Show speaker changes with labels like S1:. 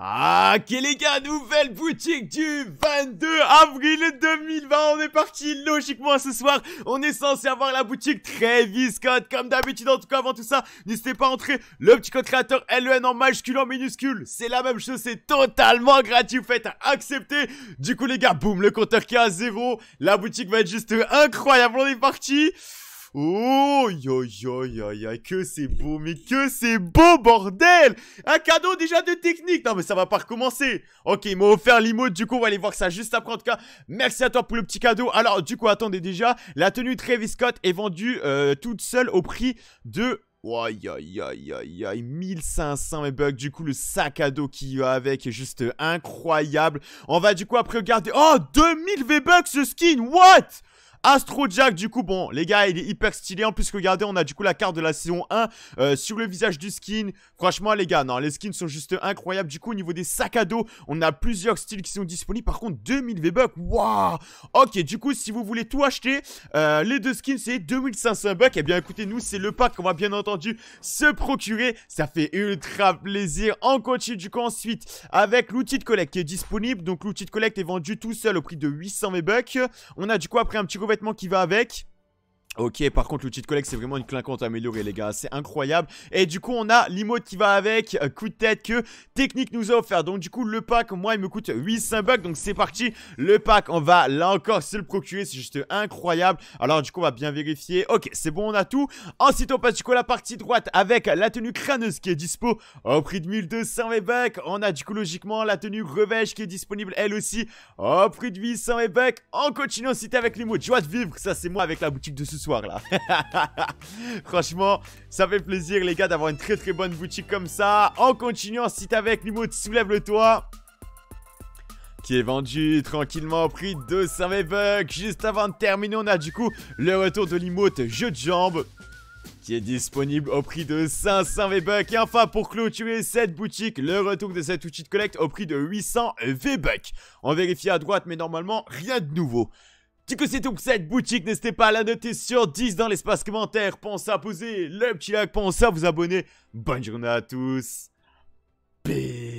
S1: Ah, les gars, nouvelle boutique du 22 avril 2020, on est parti logiquement ce soir, on est censé avoir la boutique très Scott, comme d'habitude en tout cas avant tout ça, n'hésitez pas à entrer le petit code créateur LEN en majuscule en minuscule, c'est la même chose, c'est totalement gratuit, vous faites accepter, du coup les gars, boum, le compteur qui est à zéro, la boutique va être juste incroyable, on est parti Oh, yo, yo, yo, yo, que c'est beau, mais que c'est beau, bordel Un cadeau déjà de technique Non, mais ça va pas recommencer Ok, il m'a offert l'emote, du coup, on va aller voir ça juste après. En tout cas, merci à toi pour le petit cadeau. Alors, du coup, attendez déjà, la tenue Travis Scott est vendue euh, toute seule au prix de Aïe, 1500 V-Bucks Du coup, le sac à dos qui a avec est juste incroyable. On va du coup après regarder. Oh, 2000 V-Bucks ce skin, what? Jack du coup bon les gars il est hyper stylé en plus regardez on a du coup la carte de la saison 1 euh, sur le visage du skin franchement les gars non les skins sont juste incroyables du coup au niveau des sacs à dos on a plusieurs styles qui sont disponibles par contre 2000 V-Bucks waouh ok du coup si vous voulez tout acheter euh, les deux skins c'est 2500 bucks et eh bien écoutez nous c'est le pack qu'on va bien entendu se procurer ça fait ultra plaisir on continue du coup ensuite avec l'outil de collecte qui est disponible donc l'outil de collecte est vendu tout seul au prix de 800 V-Bucks on a du coup après un petit revêtement qui va avec. Ok, par contre, l'outil de collecte, c'est vraiment une clinquante améliorée, les gars. C'est incroyable. Et du coup, on a l'emote qui va avec, euh, coup de tête que Technique nous a offert. Donc, du coup, le pack, moi, il me coûte 800 bucks. Donc, c'est parti. Le pack, on va là encore se le procurer. C'est juste incroyable. Alors, du coup, on va bien vérifier. Ok, c'est bon, on a tout. Ensuite, on passe du coup à la partie droite avec la tenue crâneuse qui est dispo au prix de 1200 bucks. On a du coup, logiquement, la tenue revêche qui est disponible elle aussi au prix de 800 bucks. En continuant, cité avec l'emote joie de vivre. Ça, c'est moi avec la boutique de ce soir là. Franchement, ça fait plaisir les gars d'avoir une très très bonne boutique comme ça. En continuant, si t'es avec Nimo, soulève le toit qui est vendu tranquillement au prix de v bucks. Juste avant de terminer, on a du coup le retour de l'emote jeu de jambes qui est disponible au prix de 500 V-Bucks. Et enfin, pour clôturer cette boutique, le retour de cet outil de collecte au prix de 800 V-Bucks. On vérifie à droite, mais normalement, rien de nouveau. Du coup, c'est tout pour cette boutique. N'hésitez pas à la noter sur 10 dans l'espace commentaire. Pensez à poser le petit like, pensez à vous abonner. Bonne journée à tous. Peace.